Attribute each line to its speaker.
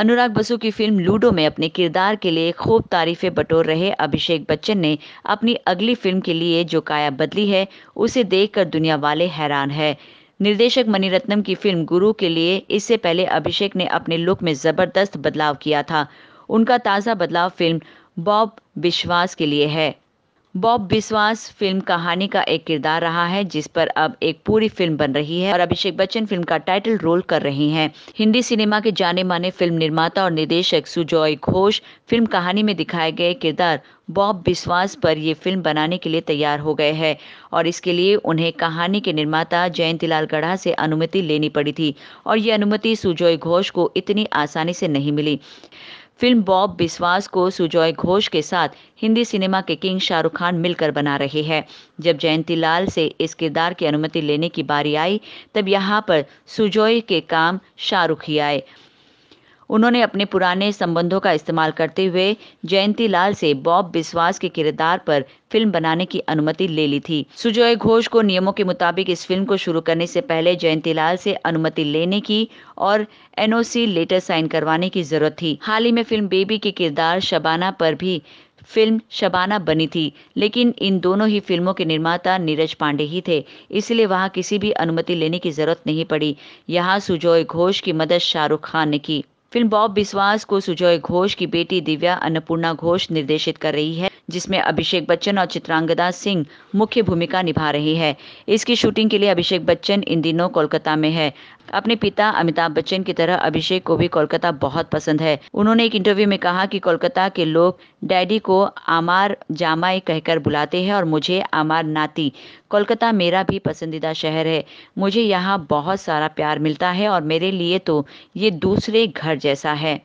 Speaker 1: अनुराग बसु की film ludo में अपने किरदार के लिए खूब तारीफें बटोर रहे अभिषेक बच्चन ने अपनी अगली फिल्म के लिए जो काया बदली है उसे देखकर दुनिया वाले हैरान है निर्देशक मणिरत्नम की फिल्म गुरु के लिए इससे पहले अभिषेक ने अपने लुक में जबरदस्त बदलाव किया था उनका ताज़ा बदलाव फिल्म बॉब विश्वास के लिए है बॉब विश्वास फिल्म कहानी का एक किरदार रहा है जिस पर अब एक पूरी फिल्म बन रही है और अभिषेक बच्चन फिल्म का टाइटल रोल कर रहे हैं हिंदी सिनेमा के जाने माने फिल्म निर्माता और निर्देशक सुजॉय घोष फिल्म कहानी में दिखाए गए किरदार बॉब बिस्वास पर ये फिल्म बनाने के लिए तैयार हो गए हैं और इसके लिए उन्हें कहानी के निर्माता जयंतीलाल गढ़ा से अनुमति लेनी पड़ी थी और ये अनुमति सुजॉय घोष को इतनी आसानी से नहीं मिली फिल्म बॉब बिस्वास को सुजॉय घोष के साथ हिंदी सिनेमा के किंग शाहरुख खान मिलकर बना रहे हैं जब जयंती लाल से इस किरदार की अनुमति लेने की बारी आई तब यहाँ पर सुजॉय के काम शाहरुख ही आए उन्होंने अपने पुराने संबंधों का इस्तेमाल करते हुए जयंती लाल से बॉब बिस्वास के किरदार पर फिल्म बनाने की अनुमति ले ली थी सुजोय घोष को नियमों के मुताबिक इस फिल्म को शुरू करने से पहले जयंती लाल से अनुमति लेने की और एनओसी लेटर साइन करवाने की जरूरत थी हाल ही में फिल्म बेबी के किरदार शबाना पर भी फिल्म शबाना बनी थी लेकिन इन दोनों ही फिल्मों के निर्माता नीरज पांडे ही थे इसलिए वहां किसी भी अनुमति लेने की जरूरत नहीं पड़ी यहाँ सुजोय घोष की मदद शाहरुख खान ने की फिल्म बॉब बिस्वास को सुजॉय घोष की बेटी दिव्या अन्नपूर्णा घोष निर्देशित कर रही है जिसमें अभिषेक बच्चन और चित्रांगदा सिंह मुख्य भूमिका निभा रही है इसकी शूटिंग के लिए अभिषेक बच्चन इन दिनों कोलकाता में है अपने पिता अमिताभ बच्चन की तरह अभिषेक को भी कोलकाता बहुत पसंद है उन्होंने एक इंटरव्यू में कहा कि कोलकाता के लोग डैडी को आमार जामाई कहकर बुलाते हैं और मुझे आमार नाती कोलकाता मेरा भी पसंदीदा शहर है मुझे यहाँ बहुत सारा प्यार मिलता है और मेरे लिए तो ये दूसरे घर जैसा है